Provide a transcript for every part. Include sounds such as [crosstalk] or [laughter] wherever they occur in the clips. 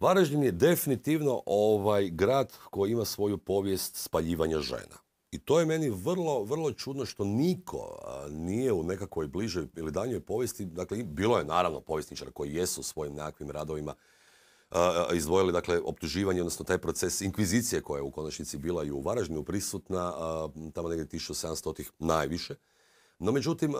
Varaždin je definitivno ovaj grad koji ima svoju povijest spaljivanja žena. I to je meni vrlo, vrlo čudno što niko nije u nekakvoj bližoj ili danjoj povijesti, dakle bilo je naravno povjesničara koji jesu svojim nekakvim radovima izdvojili dakle optuživanje, odnosno taj proces inkvizicije koja je u konačnici bila i u Varaždinu prisutna, tamo negdje 1700-ih najviše. No međutim,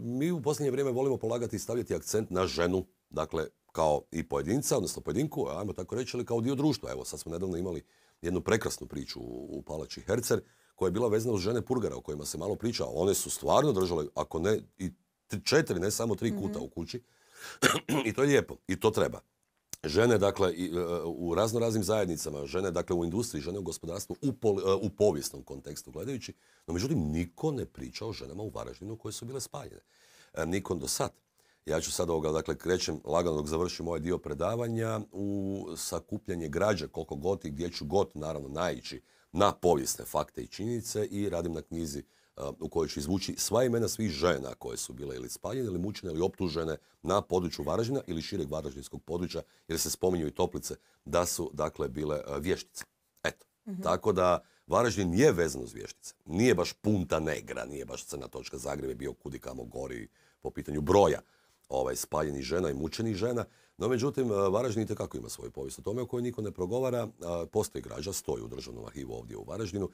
mi u posljednje vrijeme volimo polagati i stavljati akcent na ženu, dakle kao i pojedinca, odnosno pojedinku, ajmo tako reći, ali kao dio društva. Evo, sad smo nedavno imali jednu prekrasnu priču u, Palači Hercer, koja je bila vezana uz žene Purgara, o kojima se malo priča. One su stvarno držale, ako ne, i četiri, ne samo tri kuta mhm. u kući. [clears throat] I to je lijepo. I to treba. Žene, dakle, i, e, u raznoraznim zajednicama, žene, dakle, u industriji, žene u gospodarstvu, e, u, povijesnom kontekstu gledajući. No, međutim, niko ne priča o ženama u Varaždinu koje su bile spaljene. E, Nikon do sad. Ja ću sad ovoga, dakle, krećem lagano dok završim ovaj dio predavanja u sakupljanje građa koliko god i gdje ću god naravno naići na povijesne fakte i činjenice i radim na knjizi eh, u kojoj ću izvući sva imena svih žena koje su bile ili spaljene ili mučene ili optužene na području Varaždina ili šireg varaždinskog područja jer se spominju i toplice da su dakle bile eh, vještice. Eto. Mhm. Tako da Varaždin nije vezan uz vještice. Nije baš punta negra, nije baš crna točka. Zagreb je bio kudikamo gori po pitanju broja ovaj, spaljenih žena i mučenih žena. No, međutim, e, Varaždin itekako ima svoju povijest o tome o kojoj niko ne progovara. E, postoji građa, stoji u državnom arhivu ovdje u Varaždinu.